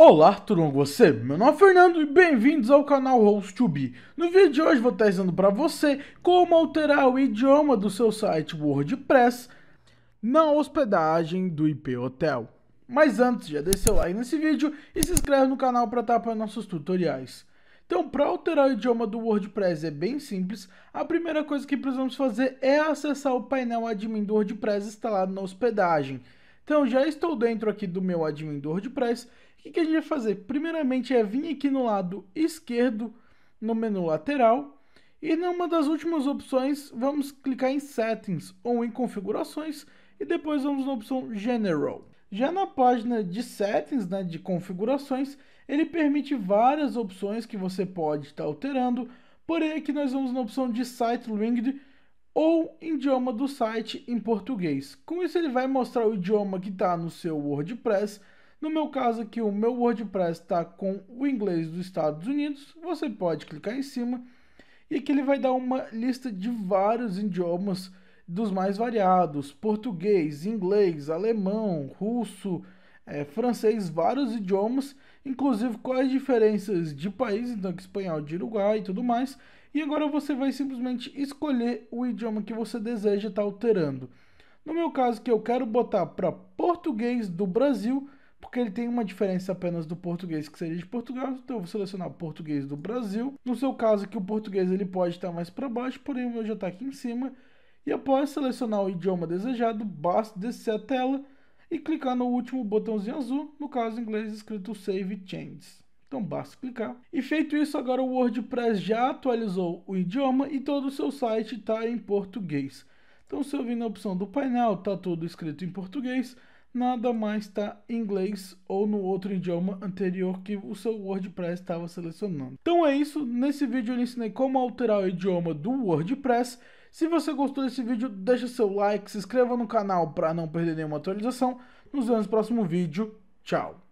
Olá, tudo bom com você? Meu nome é Fernando e bem-vindos ao canal host 2 No vídeo de hoje vou estar ensinando para você como alterar o idioma do seu site WordPress na hospedagem do IP Hotel. Mas antes, já deixa seu like nesse vídeo e se inscreve no canal para estar para nossos tutoriais. Então, para alterar o idioma do WordPress é bem simples. A primeira coisa que precisamos fazer é acessar o painel admin do WordPress instalado na hospedagem. Então, já estou dentro aqui do meu admin do WordPress. O que, que a gente vai fazer? Primeiramente é vir aqui no lado esquerdo, no menu lateral, e numa das últimas opções, vamos clicar em Settings ou em Configurações, e depois vamos na opção General. Já na página de settings, né, de configurações, ele permite várias opções que você pode estar tá alterando, porém aqui nós vamos na opção de site linked, ou idioma do site em português. Com isso ele vai mostrar o idioma que está no seu WordPress. No meu caso aqui, o meu WordPress está com o inglês dos Estados Unidos. Você pode clicar em cima e aqui ele vai dar uma lista de vários idiomas dos mais variados: português, inglês, alemão, russo, é, francês, vários idiomas, inclusive com as diferenças de país, então espanhol de Uruguai e tudo mais. E agora você vai simplesmente escolher o idioma que você deseja estar tá alterando. No meu caso, que eu quero botar para português do Brasil, porque ele tem uma diferença apenas do português que seria de Portugal, então eu vou selecionar português do Brasil. No seu caso, que o português ele pode estar tá mais para baixo, porém o meu já está aqui em cima. E após selecionar o idioma desejado, basta descer a tela e clicar no último botãozinho azul, no caso em inglês escrito Save Changes. Então basta clicar. E feito isso, agora o WordPress já atualizou o idioma e todo o seu site está em português. Então se eu vir na opção do painel, está tudo escrito em português, nada mais está em inglês ou no outro idioma anterior que o seu WordPress estava selecionando. Então é isso, nesse vídeo eu ensinei como alterar o idioma do WordPress. Se você gostou desse vídeo, deixa seu like, se inscreva no canal para não perder nenhuma atualização. Nos vemos no próximo vídeo. Tchau!